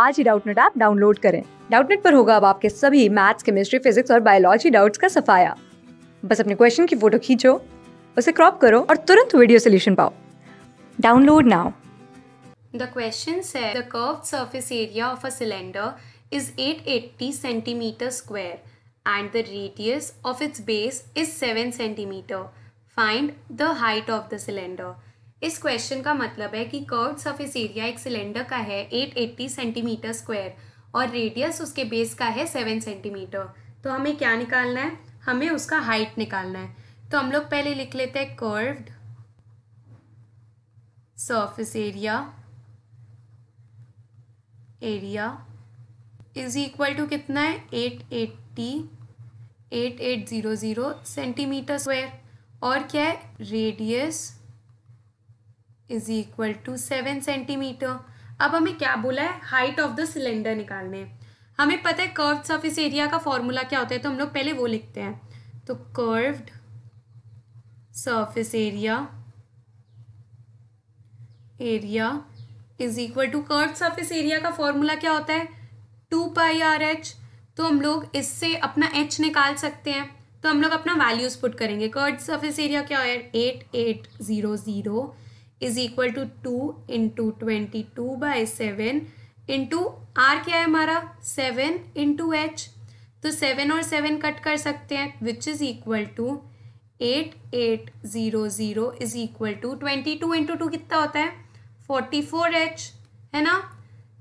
आज ही Doubtnut app download करें डाउटनेट पर होगा अब आपके सभी मैथ्स केमिस्ट्री फिजिक्स और बायोलॉजी डाउट्स का सफाया बस अपने क्वेश्चन की फोटो खींचो उसे क्रॉप करो और तुरंत वीडियो सोल्यूशन पाओ डाउनलोड नाउ द क्वेश्चन है the curved surface area of a cylinder is 880 centimeter square and the radius of its base is 7 centimeter. Find the height of the cylinder. इस question का मतलब है कि curve surface area एक cylinder का है 880 centimetre square और radius उसके बेस का है 7 सेंटीमीटर तो हमें क्या निकालना है हमें उसका हाइट निकालना है तो हम लोग पहले लिख लेते हैं curved surface area area is equal to कितना है eight eighty eight eight zero zero centimetre square और क्या है radius is equal to seven centimetre अब हमें क्या बोला है हाइट ऑफ द सिलेंडर निकालने हमें पता है कर्व सर्फिस एरिया का फॉर्मूला क्या होता है तो हम लोग पहले वो लिखते हैं तो curved surface area area is equal to curve surface area का फॉर्मूला क्या होता है टू पाई आर एच तो हम लोग इससे अपना एच निकाल सकते हैं तो हम लोग अपना वैल्यूज पुट करेंगे कर्व सर्फिस एरिया क्या है eight eight zero zero is equal to two into twenty two by seven into R क्या है हमारा सेवन इंटू एच तो सेवन और सेवन कट कर सकते हैं which is equal to eight eight zero zero is equal to twenty two into two कितना होता है फोर्टी फोर एच है ना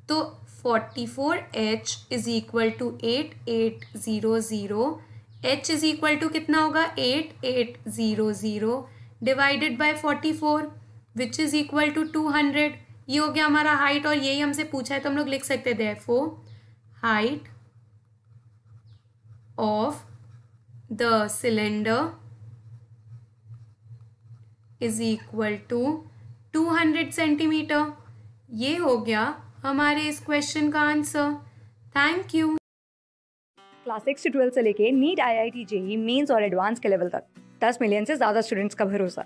तो forty four H is equal to eight eight zero zero H is equal to कितना होगा eight eight zero zero divided by forty four which is equal to two hundred ये हो गया हमारा height और यही हमसे पूछा है तो हम लोग लिख सकते थे फो height of the cylinder is equal to two hundred centimetre ये हो गया हमारे इस क्वेश्चन का answer thank you class six से ट्वेल्थ से लेके NEET I I T JEE Mains और एडवांस के लेवल तक दस मिलियन से ज़्यादा स्टूडेंट्स का भरोसा